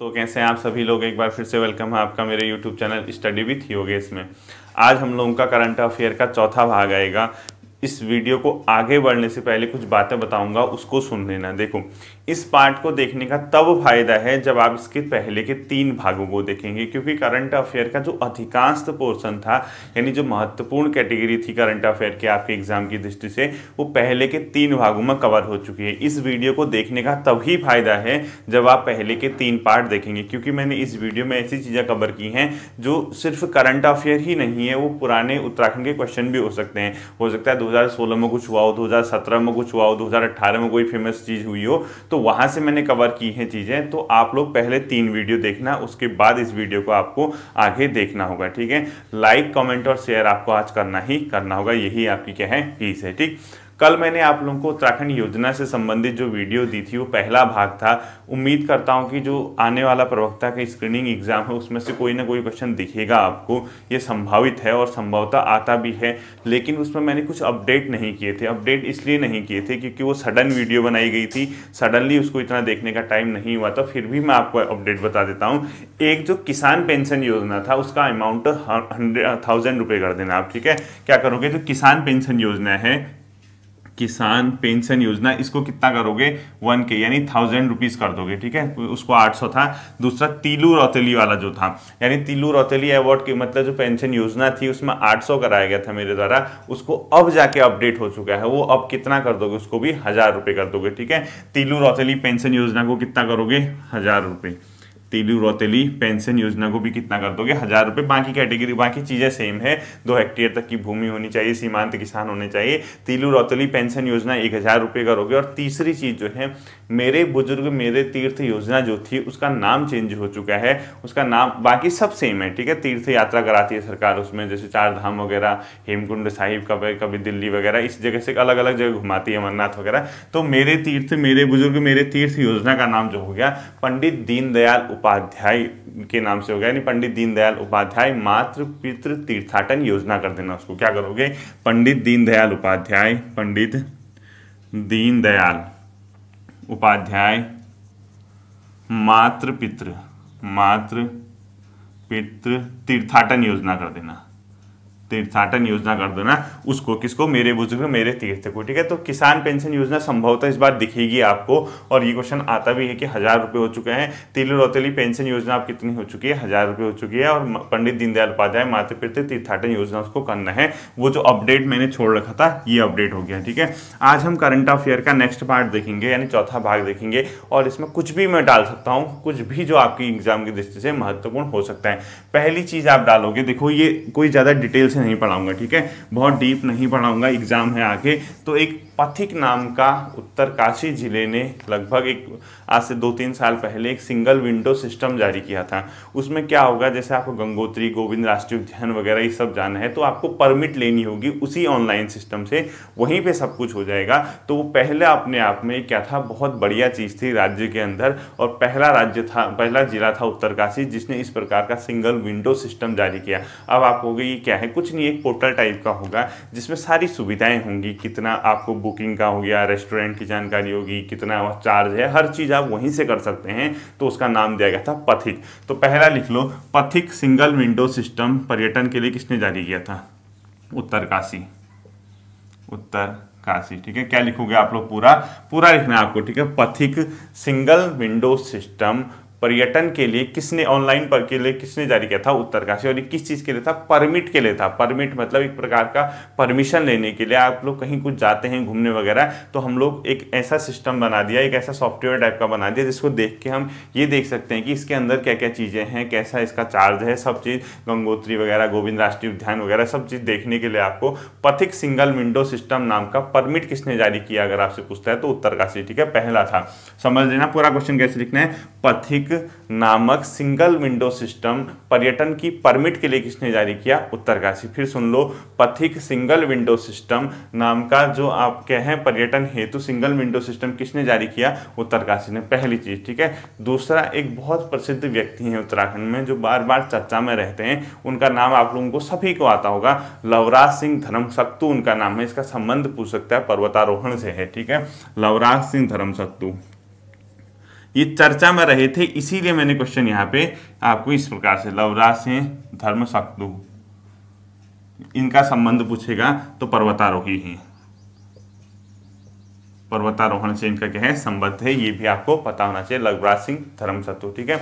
तो कैसे हैं आप सभी लोग एक बार फिर से वेलकम है आपका मेरे YouTube channel study with Yogesh में आज हम लोगों का करंट अफेयर का चौथा भाग आएगा इस वीडियो को आगे बढ़ने से पहले कुछ बातें बताऊंगा उसको सुन लेना देखो इस पार्ट को देखने का तब फायदा है जब आप इसके पहले के तीन भागों को देखेंगे क्योंकि करंट अफेयर का जो अधिकांश पोर्शन था यानी जो महत्वपूर्ण कैटेगरी थी करंट अफेयर के आपके एग्जाम की दृष्टि से वो पहले के तीन भागों में कवर हो चुकी है इस वीडियो को देखने का तभी फायदा है जब आप पहले के तीन पार्ट देखेंगे क्योंकि मैंने इस वीडियो में ऐसी चीज़ें कवर की हैं जो सिर्फ करंट अफेयर ही नहीं है वो पुराने उत्तराखंड के क्वेश्चन भी हो सकते हैं हो सकता है 2016 में कुछ हुआ हो 2017 में कुछ हुआ हो 2018 में कोई फेमस चीज़ हुई हो तो वहाँ से मैंने कवर की हैं चीज़ें तो आप लोग पहले तीन वीडियो देखना उसके बाद इस वीडियो को आपको आगे देखना होगा ठीक है लाइक कमेंट और शेयर आपको आज करना ही करना होगा यही आपकी क्या है फीस है ठीक कल मैंने आप लोगों को उत्तराखंड योजना से संबंधित जो वीडियो दी थी वो पहला भाग था उम्मीद करता हूँ कि जो आने वाला प्रवक्ता का स्क्रीनिंग एग्जाम है उसमें से कोई ना कोई क्वेश्चन दिखेगा आपको ये संभावित है और संभवता आता भी है लेकिन उसमें मैंने कुछ अपडेट नहीं किए थे अपडेट इसलिए नहीं किए थे क्योंकि वो सडन वीडियो बनाई गई थी सडनली उसको इतना देखने का टाइम नहीं हुआ था फिर भी मैं आपको अपडेट बता देता हूँ एक जो किसान पेंशन योजना था उसका अमाउंट हंड्रेड थाउजेंड रुपये कर देना आप ठीक है क्या करोगे जो किसान पेंशन योजना है किसान पेंशन योजना इसको कितना करोगे वन के यानी थाउजेंड रुपीज कर दोगे ठीक है उसको आठ सौ था दूसरा तिलू रौतेली वाला जो था यानी तिलू रौतेली अवार्ड की मतलब जो पेंशन योजना थी उसमें आठ सौ कराया गया था मेरे द्वारा उसको अब जाके अपडेट हो चुका है वो अब कितना कर दोगे उसको भी हजार रुपये कर दोगे ठीक है तिलू रौतेली पेंशन योजना को कितना करोगे हजार रुपये तिली रोतेली पेंशन योजना को भी कितना कर दोगे हजार रुपये बाकी कैटेगरी बाकी चीज़ें सेम है दो हेक्टेयर तक की भूमि होनी चाहिए सीमांत किसान होने चाहिए तिलू रौतली पेंशन योजना एक हजार रुपये करोगे और तीसरी चीज़ जो है मेरे बुजुर्ग मेरे तीर्थ योजना जो थी उसका नाम चेंज हो चुका है उसका नाम बाकी सब सेम है ठीक है तीर्थ यात्रा कराती है सरकार उसमें जैसे चार धाम वगैरह हेमकुंड साहिब कभी कभी दिल्ली वगैरह इस जगह से अलग अलग जगह घुमाती है अमरनाथ वगैरह तो मेरे तीर्थ मेरे बुजुर्ग मेरे तीर्थ योजना का नाम जो हो गया पंडित दीनदयाल उपाध्याय के नाम से हो गया यानी पंडित दीनदयाल उपाध्याय मातृ पितृ तीर्थाटन योजना कर देना उसको क्या करोगे पंडित दीनदयाल उपाध्याय पंडित दीनदयाल उपाध्याय मातृ पितृ मातृ पितृ तीर्थाटन योजना कर देना तीर्थाटन योजना कर दो ना उसको किसको मेरे बुजुर्ग मेरे तीर्थ को ठीक है तो किसान पेंशन योजना संभवतः इस बार दिखेगी आपको और ये क्वेश्चन आता भी है कि हज़ार रुपये हो चुके हैं तिल रौतेली पेंशन योजना आप कितनी हो चुकी है हज़ार रुपये हो चुकी है और पंडित दीनदयाल उपाध्याय माता पिता तीर्थाटन योजना उसको करना है वो जो अपडेट मैंने छोड़ रखा था ये अपडेट हो गया ठीक है आज हम करंट अफेयर का नेक्स्ट पार्ट देखेंगे यानी चौथा भाग देखेंगे और इसमें कुछ भी मैं डाल सकता हूँ कुछ भी जो आपकी एग्जाम की दृष्टि से महत्वपूर्ण हो सकता है पहली चीज़ आप डालोगे देखो ये कोई ज़्यादा डिटेल्स नहीं पढ़ाऊंगा ठीक है बहुत डीप नहीं पढ़ाऊंगा एग्जाम है आगे तो एक पथिक नाम का उत्तरकाशी जिले ने लगभग एक आज से दो तीन साल पहले एक सिंगल विंडो सिस्टम जारी किया था उसमें क्या होगा जैसे आपको गंगोत्री गोविंद राष्ट्रीय उद्यान वगैरह ये सब जाना है तो आपको परमिट लेनी होगी उसी ऑनलाइन सिस्टम से वहीं पे सब कुछ हो जाएगा तो वो पहले अपने आप में क्या था बहुत बढ़िया चीज़ थी राज्य के अंदर और पहला राज्य था पहला जिला था उत्तरकाशी जिसने इस प्रकार का सिंगल विंडो सिस्टम जारी किया अब आप हो क्या है कुछ नहीं एक पोर्टल टाइप का होगा जिसमें सारी सुविधाएँ होंगी कितना आपको बुक बुकिंग का हो गया रेस्टोरेंट की जानकारी होगी कितना चार्ज है हर चीज़ आप वहीं से कर सकते हैं तो उसका नाम दिया गया था पथिक तो पहला लिख लो पथिक सिंगल विंडो सिस्टम पर्यटन के लिए किसने जारी किया था उत्तर काशी उत्तर काशी ठीक है क्या लिखोगे आप लोग पूरा पूरा लिखना है आपको ठीक है पथिक सिंगल विंडो सिस्टम पर्यटन के लिए किसने ऑनलाइन पर के लिए किसने जारी किया था उत्तरकाशी और ये किस चीज़ के लिए था परमिट के लिए था परमिट मतलब एक प्रकार का परमिशन लेने के लिए आप लोग कहीं कुछ जाते हैं घूमने वगैरह तो हम लोग एक ऐसा सिस्टम बना दिया एक ऐसा सॉफ्टवेयर टाइप का बना दिया जिसको देख के हम ये देख सकते हैं कि इसके अंदर क्या क्या चीज़ें हैं कैसा इसका चार्ज है सब चीज़ गंगोत्री वगैरह गोविंद राष्ट्रीय उद्यान वगैरह सब चीज़ देखने के लिए आपको पथिक सिंगल विंडो सिस्टम नाम का परमिट किसने जारी किया अगर आपसे पूछता है तो उत्तरकाशी ठीक है पहला था समझ लेना पूरा क्वेश्चन कैसे लिखना है पथिक नामक सिंगल विंडो सिस्टम पर्यटन की परमिट के लिए किसने जारी किया उत्तरकाशी फिर सुन लो पथिक सिंगल विंडो सिस्टम नाम का जो आप कहें पर्यटन हेतु सिंगल विंडो सिस्टम किसने जारी किया उत्तरकाशी ने पहली चीज ठीक है दूसरा एक बहुत प्रसिद्ध व्यक्ति है उत्तराखंड में जो बार बार चर्चा में रहते हैं उनका नाम आप लोगों को सभी को आता होगा लवराज सिंह धर्म उनका नाम है इसका संबंध पूछ सकता है पर्वतारोहण से है ठीक है लवराज सिंह धर्म ये चर्चा में रहे थे इसीलिए मैंने क्वेश्चन यहाँ पे आपको इस प्रकार से लवराज से धर्म शक्तु इनका संबंध पूछेगा तो पर्वतारोही ही पर्वतारोहण से इनका क्या है संबंध है ये भी आपको पता होना चाहिए लवराज सिंह शत्रु ठीक है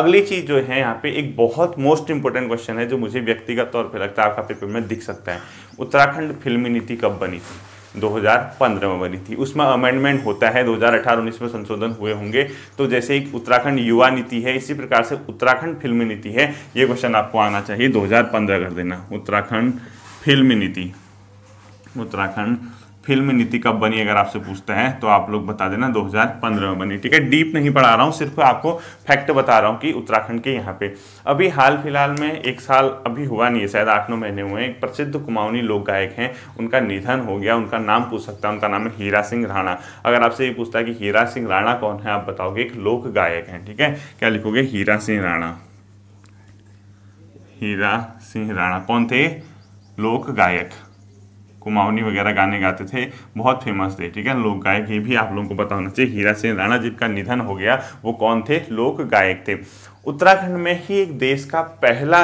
अगली चीज जो है यहाँ पे एक बहुत मोस्ट इंपोर्टेंट क्वेश्चन है जो मुझे व्यक्तिगत तौर पे लगता है आपका पेपर में दिख सकता है उत्तराखंड फिल्मी नीति कब बनी थी 2015 में बनी थी उसमें अमेंडमेंट होता है 2018-19 में संशोधन हुए होंगे तो जैसे एक उत्तराखंड युवा नीति है इसी प्रकार से उत्तराखंड फिल्म नीति है ये क्वेश्चन आपको आना चाहिए 2015 कर देना उत्तराखंड फिल्म नीति उत्तराखंड फिल्म नीति कब बनी अगर आपसे पूछते हैं तो आप लोग बता देना 2015 में बनी ठीक है डीप नहीं पढ़ा रहा हूँ सिर्फ आपको फैक्ट बता रहा हूँ कि उत्तराखंड के यहाँ पे अभी हाल फिलहाल में एक साल अभी हुआ नहीं है शायद आठ नौ महीने हुए एक प्रसिद्ध कुमाऊनी लोक गायक हैं उनका निधन हो गया उनका नाम पूछ सकता है उनका नाम है हीरा सिंह राणा अगर आपसे ये पूछता है कि हीरा सिंह राणा कौन है आप बताओगे एक लोक गायक हैं ठीक है क्या लिखोगे हीरा सिंह राणा हीरा सिंह राणा कौन थे लोक गायक कुमाऊनी वगैरह गाने गाते थे बहुत फेमस थे ठीक है लोक गायक ये भी आप लोगों को पता होना चाहिए हीरा सिंह राणा जिनका निधन हो गया वो कौन थे लोक गायक थे उत्तराखंड में ही एक देश का पहला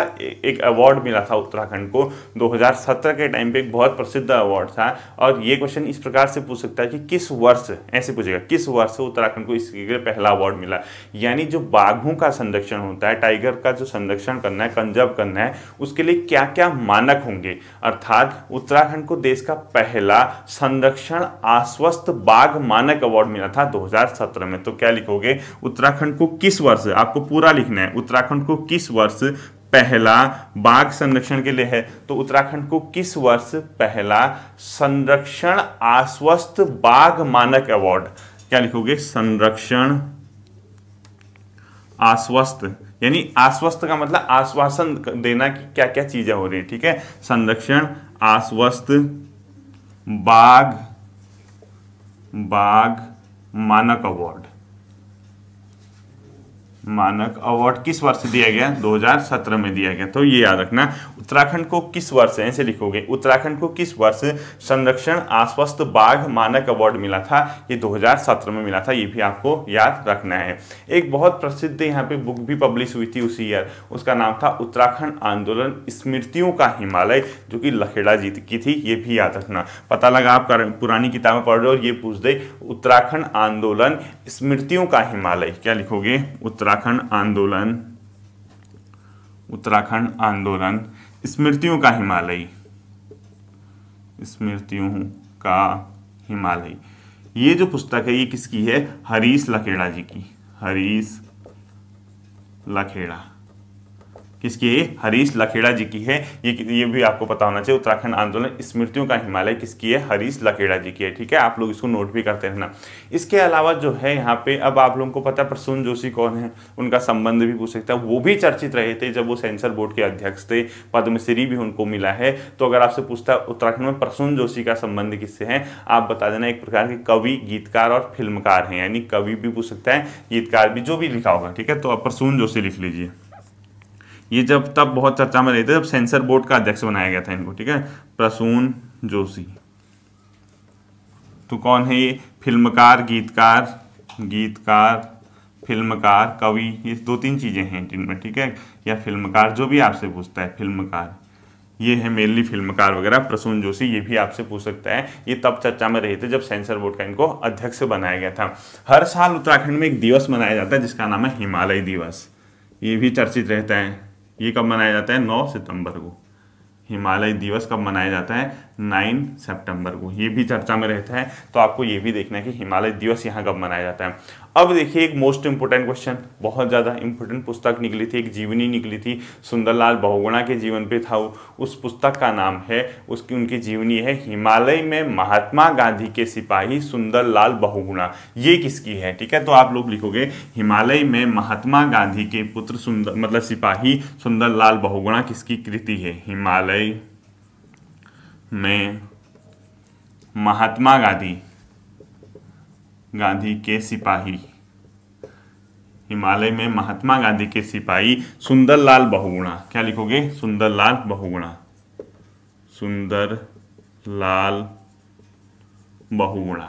एक अवार्ड मिला था उत्तराखंड को 2017 के टाइम पे एक बहुत प्रसिद्ध अवार्ड था और ये क्वेश्चन इस प्रकार से पूछ सकता है कि किस वर्ष ऐसे पूछेगा किस वर्ष उत्तराखंड को इसके लिए पहला अवार्ड मिला यानी जो बाघों का संरक्षण होता है टाइगर का जो संरक्षण करना है कंजर्व करना है उसके लिए क्या क्या मानक होंगे अर्थात उत्तराखंड को देश का पहला संरक्षण आश्वस्त बाघ मानक अवार्ड मिला था दो में तो क्या लिखोगे उत्तराखंड को किस वर्ष आपको पूरा लिखना है उत्तराखंड को किस वर्ष पहला बाघ संरक्षण के लिए है तो उत्तराखंड को किस वर्ष पहला संरक्षण आश्वस्त बाघ मानक अवार्ड क्या लिखोगे संरक्षण आश्वस्त यानी आश्वस्त का मतलब आश्वासन देना कि क्या क्या चीजें हो रही है ठीक है संरक्षण आश्वस्त बाघ बाघ मानक अवार्ड मानक अवार्ड किस वर्ष दिया गया 2017 में दिया गया तो ये याद रखना उत्तराखंड को किस वर्ष ऐसे लिखोगे उत्तराखंड को किस वर्ष संरक्षण आश्वस्त बाघ मानक अवार्ड मिला था ये 2017 में मिला था ये भी आपको याद रखना है एक बहुत प्रसिद्ध यहाँ पे बुक भी पब्लिश हुई थी उसी ईयर उसका नाम था उत्तराखंड आंदोलन स्मृतियों का हिमालय जो कि लखेड़ा जीत की थी ये भी याद रखना पता लगा आप पुरानी किताबें पढ़ रहे हो ये पूछ दे उत्तराखंड आंदोलन स्मृतियों का हिमालय क्या लिखोगे उत्तराखंड उत्तराखंड आंदोलन उत्तराखंड आंदोलन स्मृतियों का हिमालय स्मृतियों का हिमालय ये जो पुस्तक है ये किसकी है हरीश लखेड़ा जी की हरीश लखेड़ा किसकी है हरीश लखेड़ा जी की है ये ये भी आपको पता होना चाहिए उत्तराखंड आंदोलन स्मृतियों का हिमालय किसकी है हरीश लखेड़ा जी की है ठीक है आप लोग इसको नोट भी करते रहना इसके अलावा जो है यहाँ पे अब आप लोगों को पता है प्रसून जोशी कौन है उनका संबंध भी पूछ सकता है वो भी चर्चित रहे थे जब वो सेंसर बोर्ड के अध्यक्ष थे पद्मश्री भी उनको मिला है तो अगर आपसे पूछता है उत्तराखंड में प्रसून जोशी का संबंध किससे है आप बता देना एक प्रकार के कवि गीतकार और फिल्मकार हैं यानी कवि भी पूछ सकता है गीतकार भी जो भी लिखा होगा ठीक है तो आप प्रसून जोशी लिख लीजिए ये जब तब बहुत चर्चा में रहे थे जब सेंसर बोर्ड का अध्यक्ष बनाया गया था इनको ठीक है प्रसून जोशी तो कौन है ये फिल्मकार गीतकार गीतकार फिल्मकार कवि ये दो तीन चीज़ें हैं जिनमें ठीक है या फिल्मकार जो भी आपसे पूछता है फिल्मकार ये है मेनली फिल्मकार वगैरह प्रसून जोशी ये भी आपसे पूछ सकता है ये तब चर्चा में रहे थे जब सेंसर बोर्ड का इनको अध्यक्ष बनाया गया था हर साल उत्तराखंड में एक दिवस मनाया जाता है जिसका नाम है हिमालय दिवस ये भी चर्चित रहता है ये कब मनाया जाता है 9 सितंबर को हिमालय दिवस कब मनाया जाता है 9 सितंबर को ये भी चर्चा में रहता है तो आपको ये भी देखना है कि हिमालय दिवस यहाँ कब मनाया जाता है अब देखिए एक मोस्ट इंपोर्टेंट क्वेश्चन बहुत ज़्यादा इंपोर्टेंट पुस्तक निकली थी एक जीवनी निकली थी सुंदरलाल बहुगुणा के जीवन पे था उस पुस्तक का नाम है उसकी उनकी जीवनी है हिमालय में महात्मा गांधी के सिपाही सुंदरलाल बहुगुणा ये किसकी है ठीक है तो आप लोग लिखोगे हिमालय में महात्मा गांधी के पुत्र सुंदर मतलब सिपाही सुंदरलाल बहुगुणा किसकी कृति है हिमालय में महात्मा गांधी गांधी के सिपाही हिमालय में महात्मा गांधी के सिपाही सुंदरलाल बहुगुणा क्या लिखोगे सुंदरलाल बहुगुणा सुंदर लाल बहुगुणा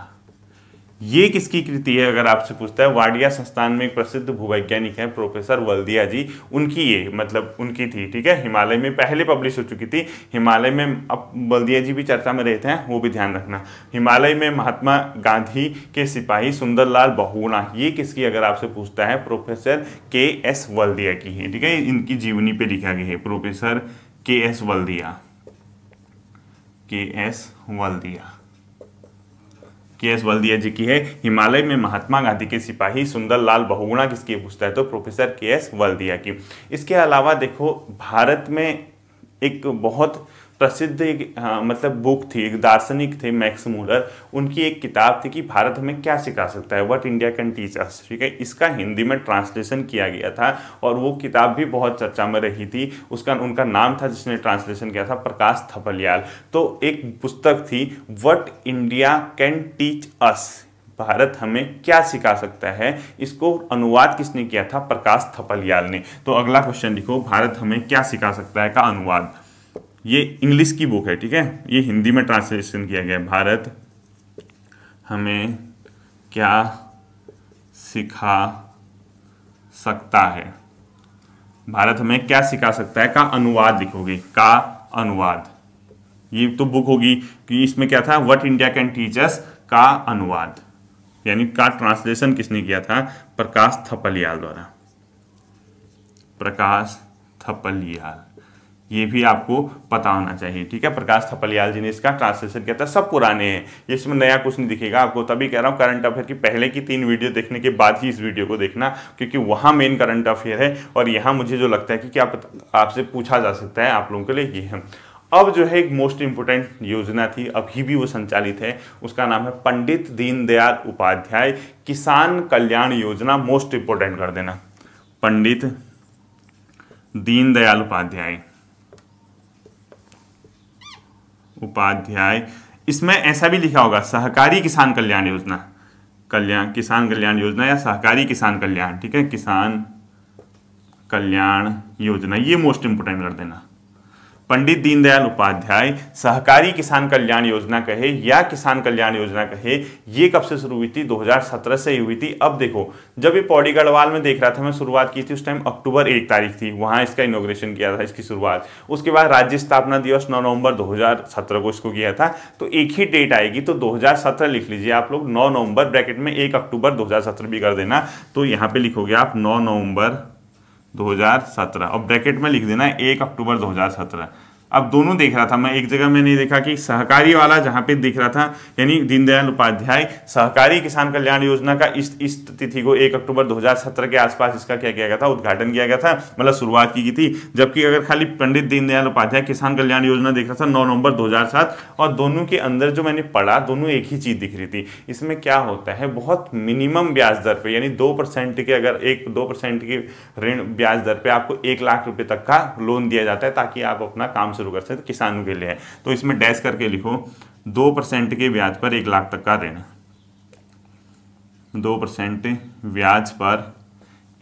ये किसकी कृति है अगर आपसे पूछता है वाडिया संस्थान में एक प्रसिद्ध भूवैज्ञानिक है प्रोफेसर वल्दिया जी उनकी ये मतलब उनकी थी ठीक है हिमालय में पहले पब्लिश हो चुकी थी हिमालय में अब वल्दिया जी भी चर्चा में रहे थे वो भी ध्यान रखना हिमालय में महात्मा गांधी के सिपाही सुंदरलाल बहुना ये किसकी अगर आपसे पूछता है प्रोफेसर के एस वल्दिया की है ठीक है इनकी जीवनी पर लिखा गया है प्रोफेसर के एस वल्दिया के एस वल्दिया के एस वल्दिया जी की है हिमालय में महात्मा गांधी के सिपाही सुंदरलाल बहुगुणा किसकी पूछता है तो प्रोफेसर के एस वल्दिया की इसके अलावा देखो भारत में एक बहुत प्रसिद्ध एक हाँ, मतलब बुक थी एक दार्शनिक थे मैक्स मूलर उनकी एक किताब थी कि भारत हमें क्या सिखा सकता है what India can teach us ठीक है इसका हिंदी में ट्रांसलेशन किया गया था और वो किताब भी बहुत चर्चा में रही थी उसका उनका नाम था जिसने ट्रांसलेशन किया था प्रकाश थपलियाल तो एक पुस्तक थी what India can teach us Bharat हमें क्या सिखा सकता है इसको अनुवाद किसने किया था प्रकाश थपलियाल ने तो अगला क्वेश्चन लिखो भारत हमें क्या सिखा सकता है का अनुवाद ये इंग्लिश की बुक है ठीक है ये हिंदी में ट्रांसलेशन किया गया है भारत हमें क्या सिखा सकता है भारत हमें क्या सिखा सकता है का अनुवाद लिखोगे का अनुवाद ये तो बुक होगी कि इसमें क्या था व्हाट इंडिया कैन टीचर्स का अनुवाद यानी का ट्रांसलेशन किसने किया था प्रकाश थपलियाल द्वारा प्रकाश थपलियाल ये भी आपको पता होना चाहिए ठीक है प्रकाश थपलियाल जी ने इसका ट्रांसलेशन किया था सब पुराने हैं इसमें नया कुछ नहीं दिखेगा आपको तभी कह रहा हूँ करंट अफेयर की पहले की तीन वीडियो देखने के बाद ही इस वीडियो को देखना क्योंकि वहाँ मेन करंट अफेयर है और यहाँ मुझे जो लगता है कि क्या आपसे पूछा जा सकता है आप लोगों के लिए ये है अब जो है एक मोस्ट इम्पोर्टेंट योजना थी अभी भी वो संचालित है उसका नाम है पंडित दीनदयाल उपाध्याय किसान कल्याण योजना मोस्ट इम्पोर्टेंट कर देना पंडित दीनदयाल उपाध्याय उपाध्याय इसमें ऐसा भी लिखा होगा सहकारी किसान कल्याण योजना कल्याण किसान कल्याण योजना या सहकारी किसान कल्याण ठीक है किसान कल्याण योजना ये मोस्ट इंपोर्टेंट कर देना पंडित दीनदयाल उपाध्याय सहकारी किसान कल्याण योजना कहे या किसान कल्याण योजना कहे ये कब से शुरू हुई थी 2017 से ही हुई थी अब देखो जब ये पौड़ी गढ़वाल में देख रहा था मैं शुरुआत की थी उस टाइम अक्टूबर एक तारीख थी वहाँ इसका इनोग्रेशन किया था इसकी शुरुआत उसके बाद राज्य स्थापना दिवस नौ नवंबर दो को इसको किया था तो एक ही डेट आएगी तो दो लिख लीजिए आप लोग नौ नवंबर ब्रैकेट में एक अक्टूबर दो भी कर देना तो यहाँ पे लिखोगे आप नौ नवंबर 2017 और ब्रैकेट में लिख देना एक अक्टूबर 2017 अब दोनों देख रहा था मैं एक जगह मैंने देखा कि सहकारी वाला जहां पे देख रहा था यानी दीनदयाल उपाध्याय सहकारी किसान कल्याण योजना का इस इस तिथि को एक अक्टूबर 2017 के आसपास इसका क्या किया गया था उद्घाटन किया गया था मतलब शुरुआत की गई थी जबकि अगर खाली पंडित दीनदयाल उपाध्याय किसान कल्याण योजना देख रहा था नौ नवंबर दो और दोनों के अंदर जो मैंने पढ़ा दोनों एक ही चीज़ दिख रही थी इसमें क्या होता है बहुत मिनिमम ब्याज दर पर यानी दो के अगर एक दो के ऋण ब्याज दर पर आपको एक लाख रुपये तक का लोन दिया जाता है ताकि आप अपना काम शुरू कर सकते तो किसानों के लिए है तो इसमें डैश करके लिखो दो परसेंट के ब्याज पर एक लाख तक का ऋण दो परसेंट ब्याज पर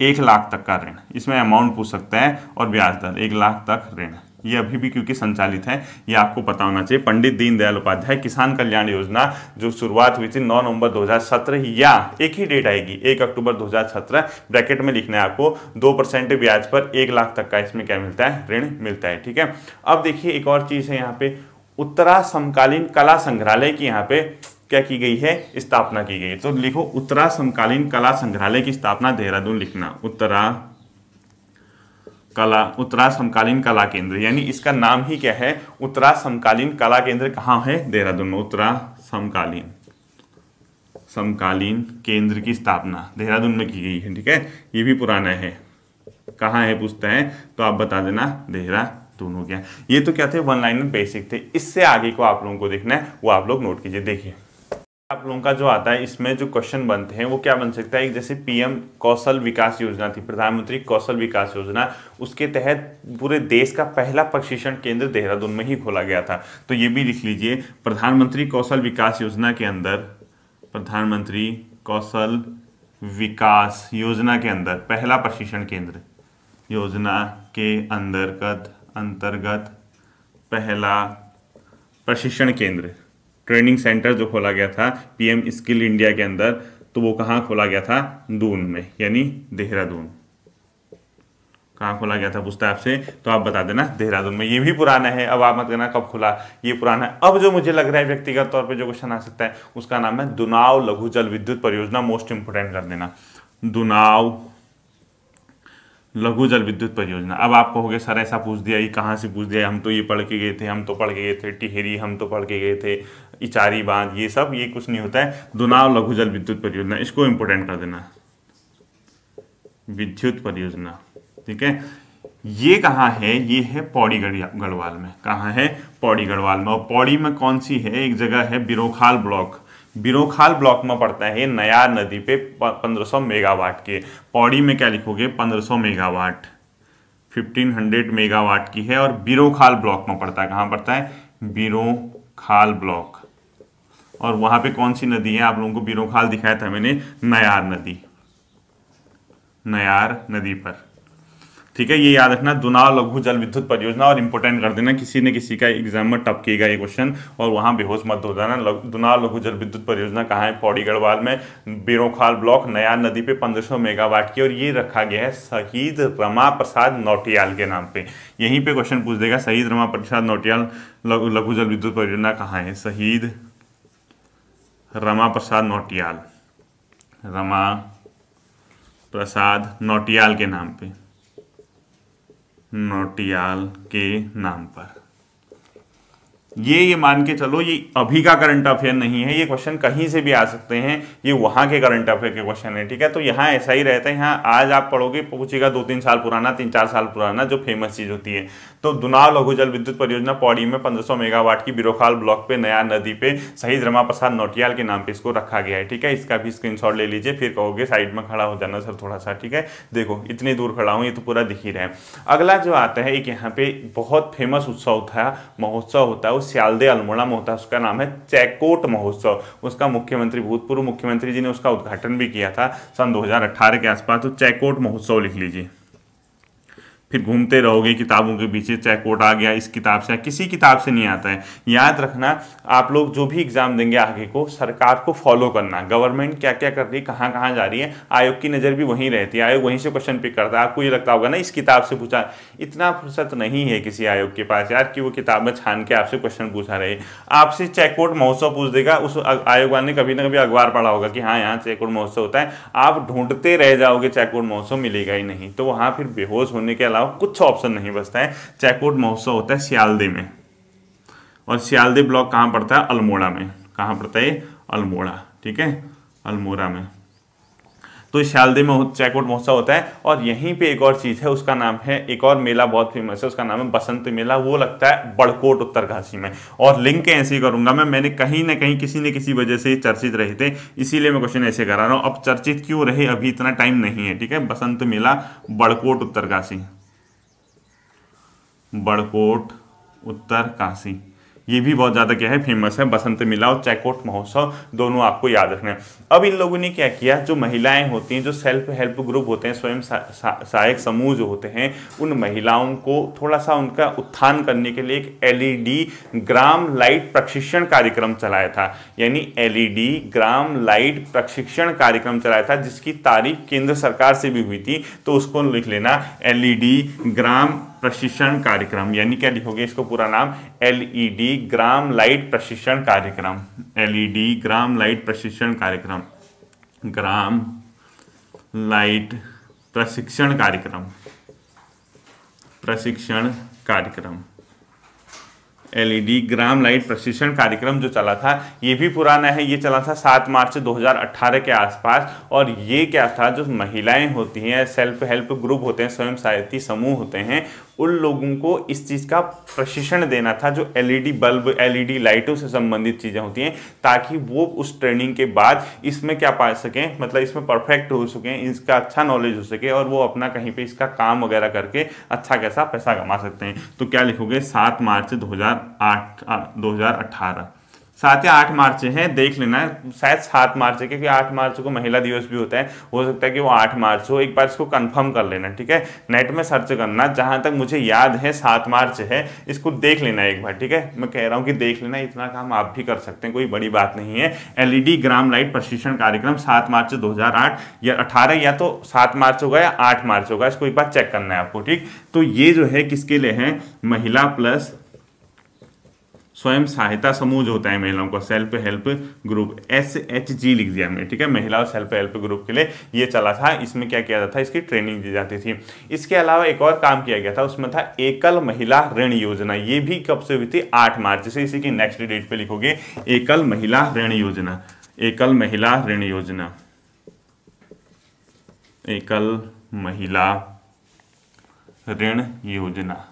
एक लाख तक का ऋण इसमें अमाउंट पूछ सकता है और ब्याज दर एक लाख तक ऋण ये अभी भी क्योंकि संचालित है ये आपको पता होना चाहिए पंडित दीनदयाल उपाध्याय किसान कल्याण योजना जो शुरुआत हुई थी 9 नवंबर 2017 या एक ही डेट आएगी 1 अक्टूबर 2017 ब्रैकेट में लिखना है आपको दो परसेंट ब्याज पर एक लाख तक का इसमें क्या मिलता है ऋण मिलता है ठीक है अब देखिए एक और चीज़ है यहाँ पे उत्तरा समकालीन कला संग्रहालय की यहाँ पे क्या की गई है स्थापना की गई है तो लिखो उत्तरा समकालीन कला संग्रहालय की स्थापना देहरादून लिखना उत्तरा कला उत्तरा समकालीन कला केंद्र यानी इसका नाम ही क्या है उत्तरा समकालीन कला केंद्र कहाँ है देहरादून में उत्तरा समकालीन समकालीन केंद्र की स्थापना देहरादून में की गई है ठीक है ये भी पुराना है कहाँ है पूछता है तो आप बता देना देहरादून हो गया ये तो क्या थे वन में बेसिक थे इससे आगे को आप लोगों को देखना है वो आप लोग नोट कीजिए देखिए आप लोगों का जो आता है इसमें जो क्वेश्चन बनते हैं वो क्या बन सकता है जैसे पीएम कौशल विकास योजना थी प्रधानमंत्री कौशल विकास योजना उसके तहत पूरे देश का पहला प्रशिक्षण केंद्र देहरादून में ही खोला गया था तो ये भी लिख लीजिए प्रधानमंत्री कौशल विकास योजना के अंदर प्रधानमंत्री कौशल विकास योजना के अंदर पहला प्रशिक्षण केंद्र योजना के अंतर्गत अंतर्गत पहला प्रशिक्षण केंद्र ट्रेनिंग सेंटर जो खोला गया था पीएम स्किल इंडिया के अंदर तो वो कहाँ खोला गया था दून में यानी देहरादून कहाँ खोला गया था पूछता है आपसे तो आप बता देना देहरादून में ये भी पुराना है अब आप मत कहना कब खुला ये पुराना है अब जो मुझे लग रहा है व्यक्तिगत तौर पे जो क्वेश्चन आ सकता है उसका नाम है दुनाव लघु जल विद्युत परियोजना मोस्ट इंपोर्टेंट कर देना दुनाव लघु जल विद्युत परियोजना अब आप कहोगे सर ऐसा पूछ दिया ये कहाँ से पूछ दिया हम तो ये पढ़ के गए थे हम तो पढ़ के गए थे टिहरी हम तो पढ़ के गए थे इचारी बांध ये सब ये कुछ नहीं होता है दुनाव लघु जल विद्युत परियोजना इसको इंपोर्टेंट कर देना विद्युत परियोजना ठीक है ये कहाँ है ये है पौड़ी गढ़वाल में कहाँ है पौड़ी गढ़वाल में और पौड़ी में कौन सी है एक जगह है बिरोखाल ब्लॉक बिरोखाल ब्लॉक में पड़ता है नया नदी पे 1500 मेगावाट के पौड़ी में क्या लिखोगे 1500 मेगावाट 1500 मेगावाट की है और बिरोखाल ब्लॉक में पड़ता है कहाँ पड़ता है बिरोखाल ब्लॉक और वहां पे कौन सी नदी है आप लोगों को बीरोखाल दिखाया था मैंने नयार नदी नयार नदी पर ठीक है ये याद रखना दुनाव लघु जल विद्युत परियोजना और इंपोर्टेंट कर देना किसी ने किसी का एग्जाम में किएगा ये क्वेश्चन और वहां बेहोश मत हो जाना दुनाव लघु जल विद्युत परियोजना कहाँ है पौड़ी गढ़वाल में बीरोखाल ब्लॉक नया नदी पे 1500 मेगावाट की और ये रखा गया है शहीद रमा प्रसाद नौटियाल के नाम पे यहीं पे क्वेश्चन पूछ देगा शहीद रमा प्रसाद नौटियाल लघु जल विद्युत परियोजना कहाँ है शहीद रमा प्रसाद नोटियाल रमा प्रसाद नोटियाल के नाम पे नोटियाल के नाम पर ये ये मान के चलो ये अभी का करंट अफेयर नहीं है ये क्वेश्चन कहीं से भी आ सकते हैं ये वहां के करंट अफेयर के क्वेश्चन है ठीक है तो यहाँ ऐसा ही रहता है यहाँ आज आप पढ़ोगे पूछेगा दो तीन साल पुराना तीन चार साल पुराना जो फेमस चीज़ होती है तो दुनाव लघु जल विद्युत परियोजना पौड़ी में 1500 मेगावाट की बिरोखाल ब्लॉक पे नया नदी पे शहीद रमा प्रसाद नोटियाल के नाम पे इसको रखा गया है ठीक है इसका भी स्क्रीनशॉट ले लीजिए फिर कहोगे साइड में खड़ा हो जाना सर थोड़ा सा ठीक है देखो इतनी दूर खड़ा हूँ ये तो पूरा दिख ही रहा है अगला जो आता है एक यहाँ पे बहुत फेमस उत्सव था महोत्सव होता है सियालदे अल्मोड़ा में होता है उसका नाम है चैकोट महोत्सव उसका मुख्यमंत्री भूतपूर्व मुख्यमंत्री जी ने उसका उद्घाटन भी किया था सन 2018 के आसपास तो चैकोट महोत्सव लिख लीजिए फिर घूमते रहोगे किताबों के पीछे चाहे कोट आ गया इस किताब से किसी किताब से नहीं आता है याद रखना आप लोग जो भी एग्ज़ाम देंगे आगे को सरकार को फॉलो करना गवर्नमेंट क्या क्या कर रही है कहाँ कहाँ जा रही है आयोग की नज़र भी वहीं रहती है आयोग वहीं से क्वेश्चन पिक करता है आपको ये लगता होगा ना इस किताब से पूछा इतना फुर्सत नहीं है किसी आयोग के पास यार कि वो किताब में छान के आपसे क्वेश्चन पूछा रहे आपसे चेकोट महोत्सव पूछ देगा उस आयोग वाले ने कभी ना कभी अखबार पढ़ा होगा कि हाँ यहाँ चेकोट महोत्सव होता है आप ढूंढते रह जाओगे चेकोट महोत्सव मिलेगा ही नहीं तो वहाँ फिर बेहोश होने के अलावा अलावा कुछ ऑप्शन नहीं बचता है चैकोट महोत्सव होता है सियालदे में और सियालदे ब्लॉक कहाँ पड़ता है अल्मोड़ा में कहाँ पड़ता है अल्मोड़ा ठीक है अल्मोड़ा में तो सियालदे में चैकोट महोत्सव होता है और यहीं पे एक और चीज़ है उसका नाम है एक और मेला बहुत फेमस है उसका नाम है बसंत मेला वो लगता है बड़कोट उत्तरकाशी में और लिंक ऐसे ही करूंगा मैं मैंने कहीं ना कहीं किसी न किसी वजह से चर्चित रहे थे इसीलिए मैं क्वेश्चन ऐसे करा रहा हूँ अब चर्चित क्यों रहे अभी इतना टाइम नहीं है ठीक है बसंत मेला बड़कोट उत्तरकाशी बड़कोट उत्तर काशी ये भी बहुत ज़्यादा क्या है फेमस है बसंत मेला और चैकोट महोत्सव दोनों आपको याद रखना है अब इन लोगों ने क्या किया जो महिलाएं होती हैं जो सेल्फ हेल्प ग्रुप होते हैं स्वयं सहायक समूह जो होते हैं उन महिलाओं को थोड़ा सा उनका उत्थान करने के लिए एक एलईडी e ग्राम लाइट प्रशिक्षण कार्यक्रम चलाया था यानी एलईडी e ग्राम लाइट प्रशिक्षण कार्यक्रम चलाया था जिसकी तारीफ केंद्र सरकार से भी हुई थी तो उसको लिख लेना एल e ग्राम प्रशिक्षण कार्यक्रम यानी क्या लिखोगे इसको पूरा नाम एल ग्राम लाइट प्रशिक्षण कार्यक्रम एल ग्राम लाइट प्रशिक्षण कार्यक्रम ग्राम लाइट प्रशिक्षण कार्यक्रम प्रशिक्षण कार्यक्रम एलईडी ग्राम लाइट प्रशिक्षण कार्यक्रम जो चला था ये भी पुराना है ये चला था 7 मार्च 2018 के आसपास और ये क्या था जो महिलाएं होती हैं सेल्फ हेल्प ग्रुप होते हैं स्वयं सहायती समूह होते हैं उन लोगों को इस चीज़ का प्रशिक्षण देना था जो एलईडी बल्ब एलईडी लाइटों से संबंधित चीज़ें होती हैं ताकि वो उस ट्रेनिंग के बाद इसमें क्या पा सकें मतलब इसमें परफेक्ट हो सकें इसका अच्छा नॉलेज हो सके और वो अपना कहीं पे इसका काम वगैरह करके अच्छा कैसा पैसा कमा सकते हैं तो क्या लिखोगे सात मार्च दो हज़ार आठ दो हज़ार अट्ठारह साथ ही आठ मार्च है देख लेना है शायद सात मार्च है क्योंकि आठ मार्च को महिला दिवस भी होता है हो सकता है कि वो आठ मार्च हो एक बार इसको कंफर्म कर लेना ठीक है नेट में सर्च करना जहां तक मुझे याद है सात मार्च है इसको देख लेना एक बार ठीक है मैं कह रहा हूँ कि देख लेना इतना काम आप भी कर सकते हैं कोई बड़ी बात नहीं है एलईडी ग्राम लाइट प्रशिक्षण कार्यक्रम सात मार्च दो या अठारह या तो सात मार्च होगा या आठ मार्च होगा इसको एक बार चेक करना है आपको ठीक तो ये जो है किसके लिए है महिला प्लस स्वयं सहायता समूह जो होता है महिलाओं का self help group S H G लिख दिया हमने ठीक है महिला और सेल्फ हेल्प ग्रुप के लिए ये चला था इसमें क्या किया जाता था इसकी ट्रेनिंग दी जाती थी इसके अलावा एक और काम किया गया था उसमें था एकल महिला ऋण योजना ये भी कब से हुई थी आठ मार्च से इसी की नेक्स्ट डेट पर लिखोगे एकल महिला ऋण योजना एकल महिला ऋण योजना एकल महिला ऋण योजना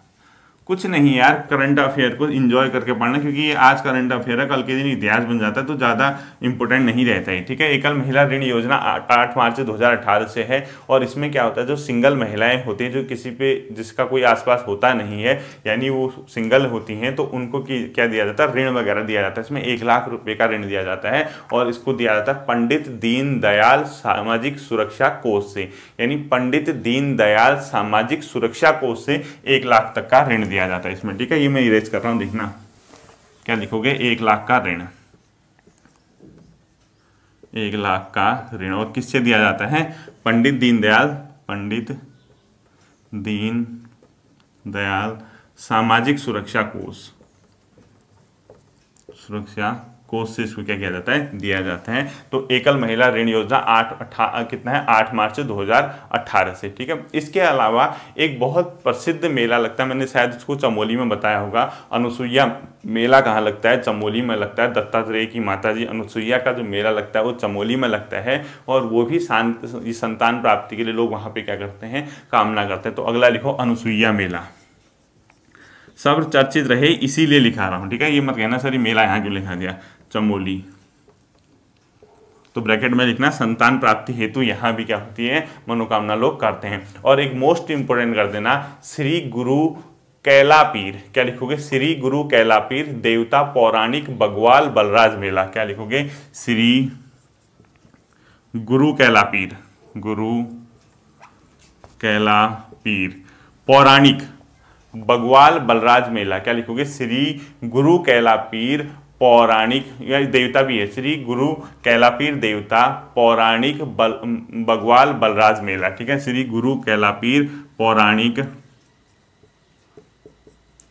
कुछ नहीं यार करंट अफेयर को इन्जॉय करके पढ़ना क्योंकि ये आज करंट अफेयर है कल के दिन इतिहास बन जाता है तो ज़्यादा इंपॉर्टेंट नहीं रहता है ठीक है एकल महिला ऋण योजना आठ मार्च अठारह से है और इसमें क्या होता है जो सिंगल महिलाएं होती हैं जो किसी पे जिसका कोई आसपास होता नहीं है यानी वो सिंगल होती हैं तो उनको क्या दिया जाता है ऋण वगैरह दिया जाता है इसमें एक लाख रुपये का ऋण दिया जाता है और इसको दिया जाता है पंडित दीनदयाल सामाजिक सुरक्षा कोष से यानी पंडित दीनदयाल सामाजिक सुरक्षा कोष से एक लाख तक का ऋण दिया किया जाता है इसमें ठीक है ये मैं इरेज कर रहा हूँ देखना क्या लिखोगे एक लाख का ऋण एक लाख का ऋण और किससे दिया जाता है पंडित दीनदयाल पंडित दीन दयाल सामाजिक सुरक्षा कोष सुरक्षा कोष से इसको क्या किया जाता है दिया जाता है तो एकल महिला ऋण योजना आठ अठा कितना है आठ मार्च 2018 से ठीक है इसके अलावा एक बहुत प्रसिद्ध मेला लगता है मैंने शायद उसको चमोली में बताया होगा अनुसुईया मेला कहाँ लगता है चमोली में लगता है दत्तात्रेय की माता जी अनुसुईया का जो मेला लगता है वो चमोली में लगता है और वो भी शांत संतान प्राप्ति के लिए लोग वहाँ पर क्या करते हैं कामना करते हैं तो अगला लिखो अनुसुईया मेला सब चर्चित रहे इसीलिए लिखा रहा हूँ ठीक है ये मत कहना सर ये मेला यहाँ क्यों लिखा दिया चमोली तो ब्रैकेट में लिखना संतान प्राप्ति हेतु यहाँ भी क्या होती है मनोकामना लोग करते हैं और एक मोस्ट इंपोर्टेंट कर देना श्री गुरु कैला पीर क्या लिखोगे श्री गुरु कैला पीर देवता पौराणिक बगवाल बलराज मेला क्या लिखोगे श्री गुरु कैला पीर गुरु कैला पीर पौराणिक बगवाल बलराज मेला क्या लिखोगे श्री गुरु कैला पीर पौराणिक देवता भी है श्री गुरु कैलापीर देवता पौराणिक बल बगवाल बलराज मेला ठीक है श्री गुरु कैलापीर पौराणिक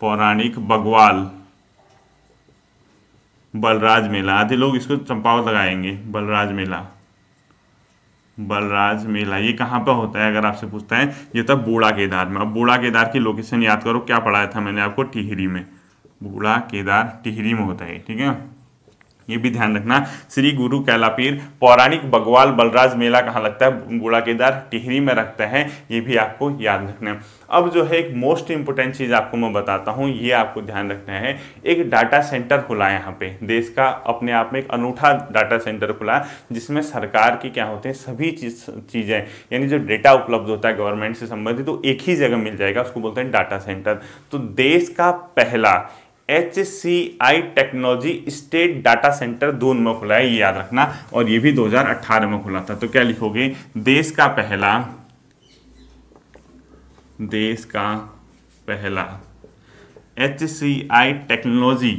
पौराणिक बगवाल बलराज मेला आधे लोग इसको चंपावत लगाएंगे बलराज मेला बलराज मेला ये कहाँ पर होता है अगर आपसे पूछता है ये था बूढ़ा केदार में अब बूढ़ा केदार की लोकेशन याद करो क्या पढ़ाया था मैंने आपको टिहरी में बूढ़ा केदार टिहरी में होता है ठीक है ये भी ध्यान रखना श्री गुरु कैलापीर पौराणिक बगवाल बलराज मेला कहाँ लगता है गुड़ा केदार टिहरी में रखता है ये भी आपको याद रखना है अब जो है एक मोस्ट इंपोर्टेंट चीज़ आपको मैं बताता हूँ ये आपको ध्यान रखना है एक डाटा सेंटर खुला है यहाँ पे देश का अपने आप में एक अनूठा डाटा सेंटर खुला जिसमें सरकार की क्या होते हैं सभी चीज चीज़ें यानी जो डेटा उपलब्ध होता है गवर्नमेंट से संबंधित तो एक ही जगह मिल जाएगा उसको बोलते हैं डाटा सेंटर तो देश का पहला H C I technology state data centre Doon में खुला है ये याद रखना और ये भी 2018 में खुला था तो क्या लिखोगे देश का पहला देश का पहला H C I technology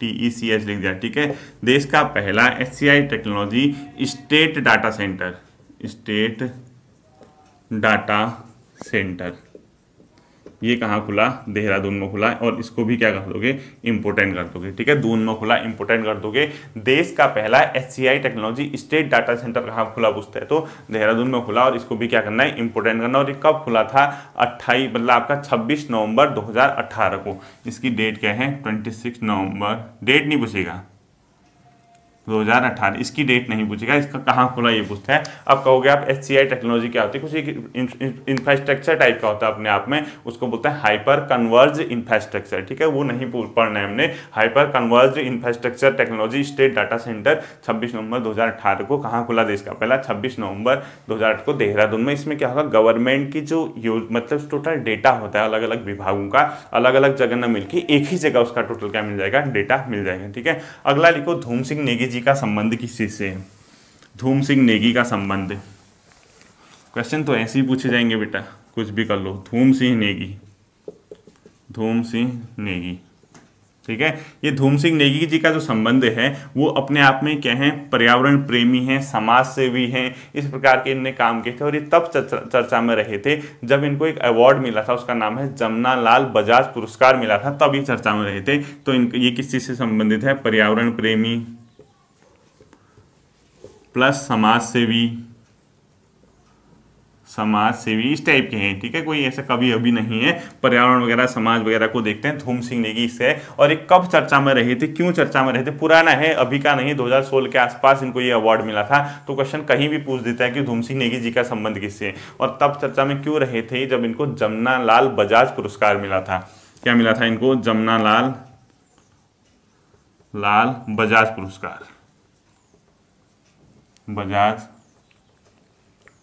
T E C H लिख दिया ठीक है देश का पहला H C I technology state data centre state data centre ये कहाँ खुला देहरादून में खुला और इसको भी क्या कर दोगे इंपोर्टेंट कर दोगे ठीक है दून में खुला इंपोर्टेंट कर दोगे देश का पहला S technology state data centre कहाँ खुला पूछता है तो देहरादून में खुला और इसको भी क्या करना है इंपोर्टेंट करना और ये कब खुला था अट्ठाईस मतलब आपका छब्बीस नवंबर दो को इसकी डेट क्या है ट्वेंटी नवंबर डेट नहीं पूछेगा अठारह इसकी डेट नहीं पूछेगा इसका कहाँ खुला ये पूछता है अब कहोगे आप आई टेक्नोलॉजी क्या होती है कुछ एक इंफ्रास्ट्रक्चर टाइप का होता है अपने आप में उसको बोलते हैं हाइपर कन्वर्ज इंफ्रास्ट्रक्चर ठीक है वो नहीं पढ़ना है हमने hyper converge infrastructure technology state data centre छब्बीस नवंबर 2018 को कहाँ खुला देश का पहला 26 नवंबर 2008 को देहरादून में इसमें क्या होगा गवर्नमेंट की जो यूज मतलब टोटल डेटा होता है अलग अलग विभागों का अलग अलग जगह न मिलकर एक ही जगह उसका टोटल क्या मिल जाएगा डेटा मिल जाएगा ठीक है अगला लिखो धूम सिंह नेगी जी का संबंध किस चीज़ से है धूम सिंह नेगी का संबंध क्वेश्चन तो ऐसे ही पूछे जाएंगे बेटा कुछ भी कर लो धूम सिंह नेगी धूम सिंह नेगी ठीक है ये धूम सिंह नेगी जी का जो संबंध है वो अपने आप में क्या है पर्यावरण प्रेमी हैं समाज सेवी हैं इस प्रकार के इनने काम किए थे और ये तब चर्चा में रहे थे जब इनको एक अवार्ड मिला था उसका नाम है जमुना लाल बजाज पुरस्कार मिला था तब ये चर्चा में रहे थे तो इन ये किस चीज़ से संबंधित है पर्यावरण प्रेमी प्लस समाज सेवी समाज सेवी इस टाइप के हैं ठीक है कोई ऐसा कभी अभी नहीं है पर्यावरण वगैरह समाज वगैरह को देखते हैं धूम सिंह नेगी इससे और ये कब चर्चा में रहे थे क्यों चर्चा में रहे थे पुराना है अभी का नहीं 2016 के आसपास इनको ये अवार्ड मिला था तो क्वेश्चन कहीं भी पूछ देता है कि धूम सिंह नेगी जी का संबंध किससे और तब चर्चा में क्यों रहे थे जब इनको जमुना लाल बजाज पुरस्कार मिला था क्या मिला था इनको जमुना लाल लाल बजाज पुरस्कार बजाज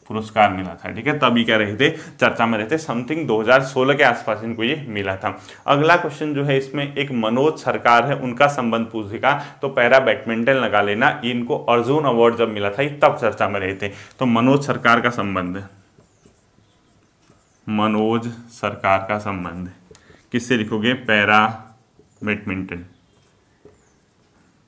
पुरस्कार मिला था ठीक है तभी क्या रहे थे चर्चा में रहते समथिंग 2016 के आसपास इनको ये मिला था अगला क्वेश्चन जो है इसमें एक मनोज सरकार है उनका संबंध पूछेगा तो पैरा बैडमिंटन लगा लेना इनको अर्जुन अवार्ड जब मिला था ये तब चर्चा में रहे थे तो मनोज सरकार का संबंध मनोज सरकार का संबंध किससे लिखोगे पैरा बैडमिंटन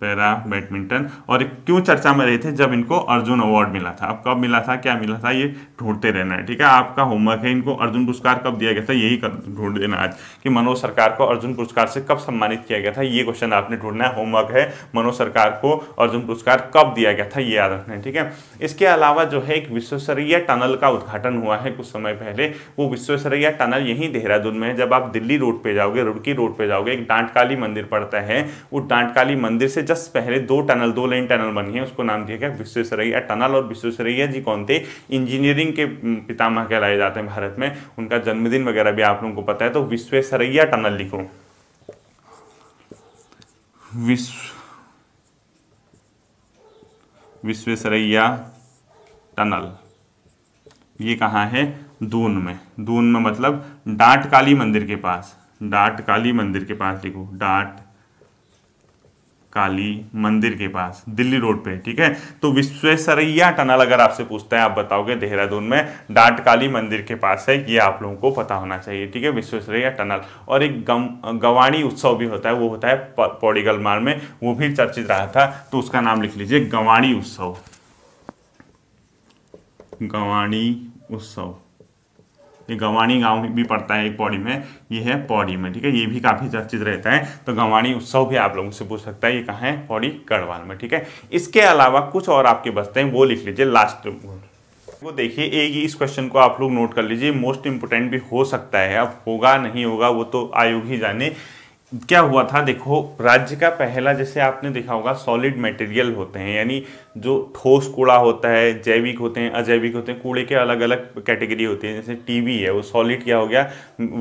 पैरा बैडमिंटन और क्यों चर्चा में रहे थे जब इनको अर्जुन अवार्ड मिला था अब कब मिला था क्या मिला था ये ढूंढते रहना है ठीक है आपका होमवर्क है इनको अर्जुन पुरस्कार कब दिया गया था यही ढूंढ देना आज कि मनोज सरकार को अर्जुन पुरस्कार से कब सम्मानित किया गया था ये क्वेश्चन आपने ढूंढना है होमवर्क है मनोज सरकार को अर्जुन पुरस्कार कब दिया गया था ये याद रखना है ठीक है इसके अलावा जो है एक विश्वसरैया टनल का उद्घाटन हुआ है कुछ समय पहले वो विश्वसरैया टनल यहीं देहरादून में है जब आप दिल्ली रोड पर जाओगे रुड़की रोड पर जाओगे एक डांटकाली मंदिर पड़ता है वो डांटकाली मंदिर से जस्ट पहले दो टनल दो लेन टनल बनी है उसको नाम दिया गया विश्वेश्वरैया टनल और विश्वेश्वरैया जी कौन थे इंजीनियरिंग के पितामह कहलाए जाते हैं भारत में उनका जन्मदिन वगैरह भी आप लोगों को पता है तो विश्वेश्वरैया टनल लिखो विश्वेश्वरैया टनल ये कहाँ है दून में दून में मतलब डाट काली मंदिर के पास डाट काली मंदिर के पास लिखो डाट काली मंदिर के पास दिल्ली रोड पे ठीक है तो विश्वेश्वरैया टनल अगर आपसे पूछता है आप बताओगे देहरादून में डाट काली मंदिर के पास है ये आप लोगों को पता होना चाहिए ठीक है विश्वेश्वरैया टनल और एक गम गवाणी उत्सव भी होता है वो होता है पौड़ीगल मार में वो भी चर्चित रहा था तो उसका नाम लिख लीजिए गवाणी उत्सव गवाणी उत्सव ये गंवाणी गांव भी पड़ता है एक पौड़ी में ये है पौड़ी में ठीक है ये भी काफ़ी चर्चित रहता है तो गंवाणी उत्सव भी आप लोगों से पूछ सकता है ये कहाँ है पौड़ी गढ़वाल में ठीक है इसके अलावा कुछ और आपके बसते हैं वो लिख लीजिए लास्ट वो देखिए एक ही इस क्वेश्चन को आप लोग नोट कर लीजिए मोस्ट इंपोर्टेंट भी हो सकता है अब होगा नहीं होगा वो तो आयोग ही जाने क्या हुआ था देखो राज्य का पहला जैसे आपने देखा होगा सॉलिड मटेरियल होते हैं यानी जो ठोस कूड़ा होता है जैविक होते हैं अजैविक होते हैं कूड़े के अलग अलग कैटेगरी होती है जैसे टीवी है वो सॉलिड क्या हो गया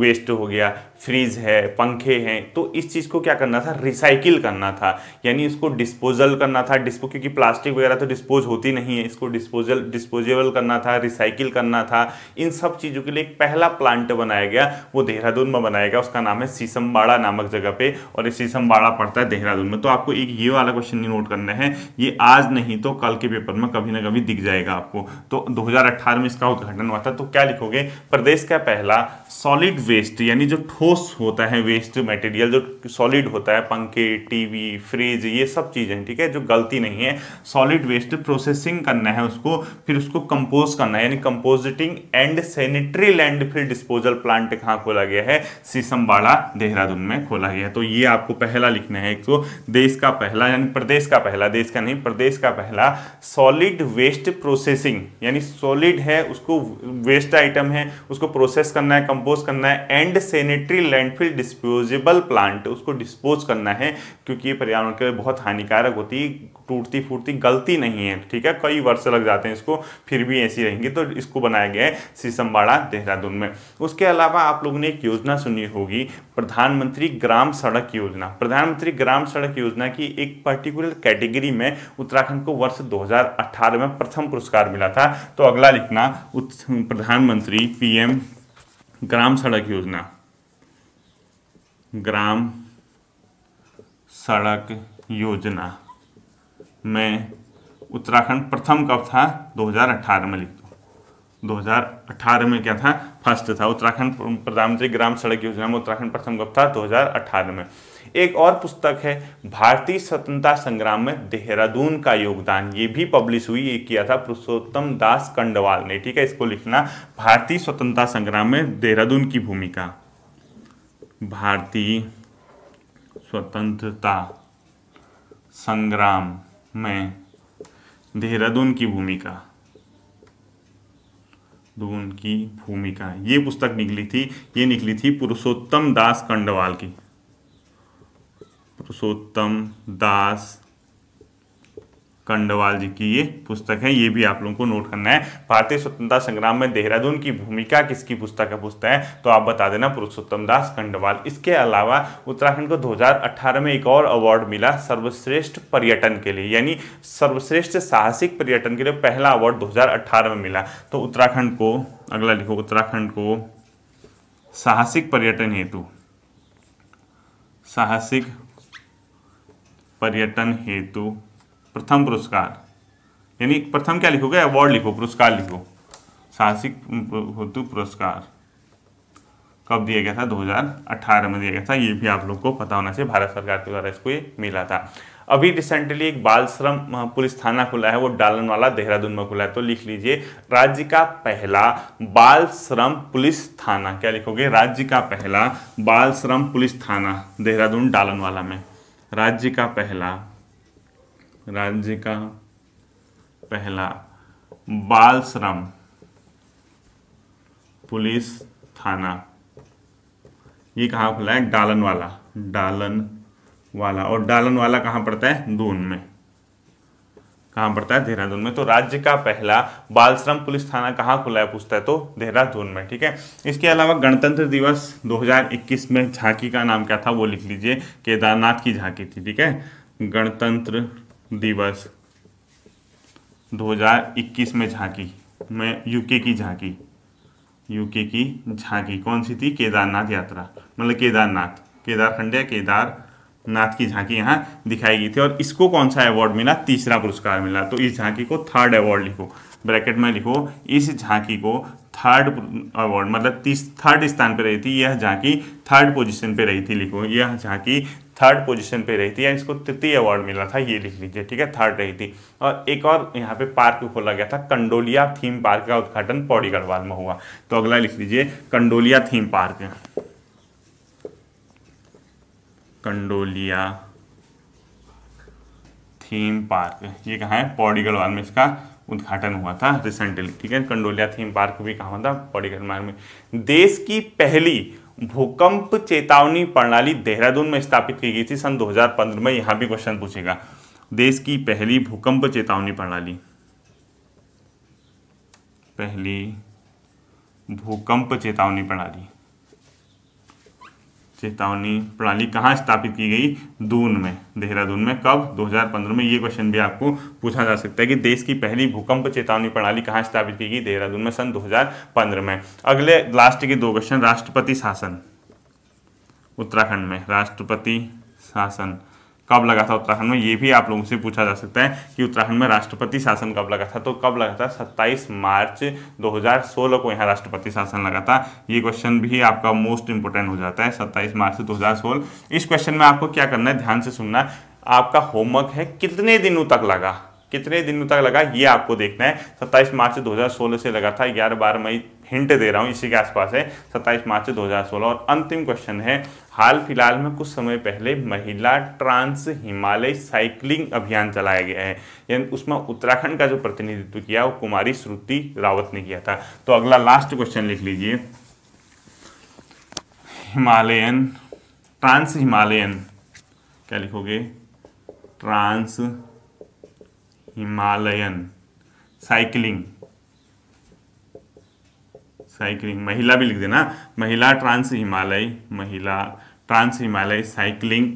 वेस्ट हो गया फ्रिज है पंखे हैं तो इस चीज़ को क्या करना था रिसाइकिल करना था यानी इसको डिस्पोजल करना था डिस्पो क्योंकि प्लास्टिक वगैरह तो डिस्पोज होती नहीं है इसको डिस्पोजल डिस्पोजेबल करना था रिसाइकिल करना था इन सब चीज़ों के लिए एक पहला प्लांट बनाया गया वो देहरादून में बनाया गया उसका नाम है सीसमबाड़ा नामक जगह पर और ये सीसमबाड़ा पड़ता है देहरादून में तो आपको एक ये वाला क्वेश्चन नोट करना है ये आज नहीं तो कल के पेपर में कभी ना कभी दिख जाएगा आपको तो 2018 में इसका उद्घाटन हुआ था तो क्या लिखोगे प्रदेश का पहला सॉलिड वेस्ट यानी जो ठोस होता है वेस्ट मटेरियल जो सॉलिड होता है पंखे टीवी फ्रिज ये सब चीज़ें ठीक है जो गलती नहीं है सॉलिड वेस्ट प्रोसेसिंग करना है उसको फिर उसको कंपोज करना है यानी composting and sanitary landfill disposal plant कहाँ खोला गया है सीसमबाड़ा देहरादून में खोला गया है तो ये आपको पहला लिखना है एक तो देश का पहला यानी प्रदेश का पहला देश का नहीं प्रदेश का पहला सॉलिड वेस्ट प्रोसेसिंग यानी सॉलिड है उसको वेस्ट आइटम है उसको प्रोसेस करना है कंपोज डिस्पोज करना है and sanitary landfill disposable plant उसको डिस्पोज करना है क्योंकि ये पर्यावरण के लिए बहुत हानिकारक होती है टूटती फूटती गलती नहीं है ठीक है कई वर्ष लग जाते हैं इसको फिर भी ऐसी रहेंगी तो इसको बनाया गया है सीसमबाड़ा देहरादून में उसके अलावा आप लोगों ने एक योजना सुनी होगी प्रधानमंत्री ग्राम सड़क योजना प्रधानमंत्री ग्राम सड़क योजना की एक पर्टिकुलर कैटेगरी में उत्तराखंड को वर्ष 2018 में प्रथम पुरस्कार मिला था तो अगला लिखना प्रधानमंत्री पीएम ग्राम सड़क योजना ग्राम सड़क योजना में उत्तराखंड प्रथम कब था 2018 में लिख दो 2018 में क्या था फर्स्ट था उत्तराखंड प्रधानमंत्री ग्राम सड़क योजना में उत्तराखंड प्रथम कब था 2018 में एक और पुस्तक है भारतीय स्वतंत्रता संग्राम में देहरादून का योगदान ये भी पब्लिश हुई ये किया था पुरुषोत्तम दास कंडवाल ने ठीक है इसको लिखना भारतीय स्वतंत्रता संग्राम में देहरादून की भूमिका भारतीय स्वतंत्रता संग्राम में देहरादून की भूमिका दून की भूमिका ये पुस्तक निकली थी ये निकली थी पुरुषोत्तम दास कंडवाल की पुरुषोत्तम दास कंडवाल जी की ये पुस्तक है ये भी आप लोगों को नोट करना है भारतीय स्वतंत्रता संग्राम में देहरादून की भूमिका किसकी पुस्तक है पुस्तक है तो आप बता देना पुरुषोत्तम दास कंडवाल इसके अलावा उत्तराखंड को 2018 में एक और अवार्ड मिला सर्वश्रेष्ठ पर्यटन के लिए यानी सर्वश्रेष्ठ साहसिक पर्यटन के लिए पहला अवार्ड दो में मिला तो उत्तराखंड को अगला लिखो उत्तराखंड को साहसिक पर्यटन हेतु साहसिक पर्यटन हेतु प्रथम पुरस्कार यानी प्रथम क्या लिखोगे अवार्ड लिखो पुरस्कार लिखो साहसिक हेतु पुरस्कार कब दिया गया था 2018 में दिया गया था ये भी आप लोग को पता होना चाहिए भारत सरकार के द्वारा इसको ये मिला था अभी रिसेंटली एक बाल श्रम पुलिस थाना खुला है वो डालनवाला देहरादून में खुला है तो लिख लीजिए राज्य का पहला बाल श्रम पुलिस थाना क्या लिखोगे राज्य का पहला बाल श्रम पुलिस थाना देहरादून डालनवाला में राज्य का पहला राज्य का पहला बाल श्रम पुलिस थाना ये कहाँ खुला है डालन वाला डालन वाला और डालन वाला कहाँ पड़ता है दून में कहाँ पड़ता है देहरादून में तो राज्य का पहला बाल श्रम पुलिस थाना कहाँ खुला है पूछता है तो देहरादून में ठीक है इसके अलावा गणतंत्र दिवस 2021 में झांकी का नाम क्या था वो लिख लीजिए केदारनाथ की झांकी थी ठीक है गणतंत्र दिवस 2021 में झांकी में यूके की झांकी यूके की झांकी कौन सी थी केदारनाथ यात्रा मतलब केदारनाथ केदारखंड या केदार नाथ की झांकी यहाँ दिखाई गई थी और इसको कौन सा अवार्ड मिला तीसरा पुरस्कार मिला तो इस झांकी को थर्ड अवार्ड लिखो ब्रैकेट में लिखो इस झांकी को थर्ड अवार्ड मतलब तीस थर्ड स्थान पे रही थी यह झांकी थर्ड पोजीशन पे रही थी लिखो यह झांकी थर्ड पोजीशन पे रही थी या इसको तृतीय अवार्ड मिला था ये लिख लीजिए ठीक है थर्ड रही थी और एक और यहाँ पे पार्क खोला गया था कंडोलिया थीम पार्क का उद्घाटन पौड़ी गढ़वाल में हुआ तो अगला लिख लीजिए Kandolia theme park Kandolia theme park ये कहाँ है पौड़ी गढ़वाल में इसका उद्घाटन हुआ था रिसेंटली ठीक है कंडोलिया थीम पार्क भी कहा था पौड़ी गढ़वाल में देश की पहली भूकंप चेतावनी प्रणाली देहरादून में स्थापित की गई थी सन 2015 में यहाँ भी क्वेश्चन पूछेगा देश की पहली भूकंप चेतावनी प्रणाली पहली भूकंप चेतावनी प्रणाली चेतावनी प्रणाली कहाँ स्थापित की गई दून में देहरादून में कब 2015 में ये क्वेश्चन भी आपको पूछा जा सकता है कि देश की पहली भूकंप चेतावनी प्रणाली कहाँ स्थापित की गई देहरादून में सन 2015 में अगले लास्ट के दो क्वेश्चन राष्ट्रपति शासन उत्तराखंड में राष्ट्रपति शासन कब लगा था उत्तराखंड में ये भी आप लोगों से पूछा जा सकता है कि उत्तराखंड में राष्ट्रपति शासन कब लगा था तो कब लगा था 27 मार्च 2016 को यहाँ राष्ट्रपति शासन लगा था ये क्वेश्चन भी आपका मोस्ट इंपोर्टेंट हो जाता है 27 मार्च 2016 इस क्वेश्चन में आपको क्या करना है ध्यान से सुनना आपका होमवर्क है कितने दिनों तक लगा कितने दिनों तक लगा ये आपको देखना है 27 मार्च 2016 से लगा था 11 बारह मई हिंट दे रहा हूँ इसी के आसपास है सत्ताईस मार्च सोलह और अंतिम क्वेश्चन है हाल फिलहाल में कुछ समय पहले महिला ट्रांस हिमालय साइकिलिंग अभियान चलाया गया है यानी उसमें उत्तराखंड का जो प्रतिनिधित्व किया वो कुमारी श्रुति रावत ने किया था तो अगला लास्ट क्वेश्चन लिख लीजिए हिमालयन ट्रांस हिमालयन क्या लिखोगे ट्रांस हिमालयन साइकिलिंग साइकिलिंग महिला भी लिख देना महिला ट्रांस हिमालय महिला ट्रांस हिमालय साइकिलिंग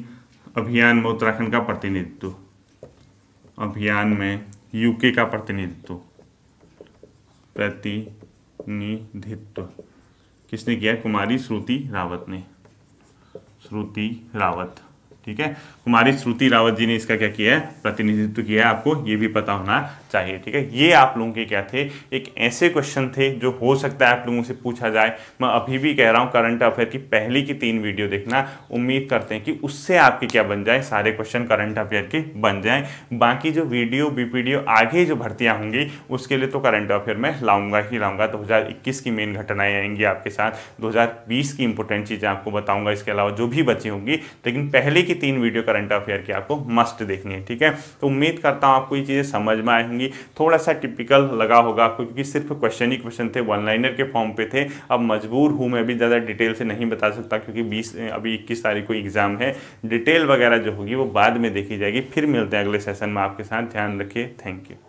अभियान में उत्तराखंड का प्रतिनिधित्व अभियान में यूके का प्रतिनिधित्व प्रतिनिधित्व किसने किया कुमारी श्रुति रावत ने श्रुति रावत ठीक है कुमारी श्रुति रावत जी ने इसका क्या किया है प्रतिनिधित्व किया है आपको ये भी पता होना चाहिए ठीक है ये आप लोगों के क्या थे एक ऐसे क्वेश्चन थे जो हो सकता है आप लोगों से पूछा जाए मैं अभी भी कह रहा हूँ करंट अफेयर की पहली की तीन वीडियो देखना उम्मीद करते हैं कि उससे आपके क्या बन जाए सारे क्वेश्चन करंट अफेयर के बन जाए बाकी जो वीडियो बीपीडीओ आगे जो भर्तियाँ होंगी उसके लिए तो करंट अफेयर में लाऊंगा ही लाऊंगा दो की मेन घटनाएं आएंगी आपके साथ दो की इंपॉर्टेंट चीज़ें आपको बताऊंगा इसके अलावा जो भी बची होंगी लेकिन पहले की तीन वीडियो करंट अफेयर की आपको मस्ट देखनी है ठीक है तो उम्मीद करता हूँ आपको ये चीज़ें समझ में आए होंगी थोड़ा सा टिपिकल लगा होगा आपको क्योंकि सिर्फ क्वेश्चन ही क्वेश्चन थे वन लाइनर के फॉर्म पे थे अब मजबूर हूँ मैं भी ज़्यादा डिटेल से नहीं बता सकता क्योंकि बीस अभी इक्कीस तारीख को एग्ज़ाम है डिटेल वगैरह जो होगी वो बाद में देखी जाएगी फिर मिलते हैं अगले सेशन में आपके साथ ध्यान रखिए थैंक यू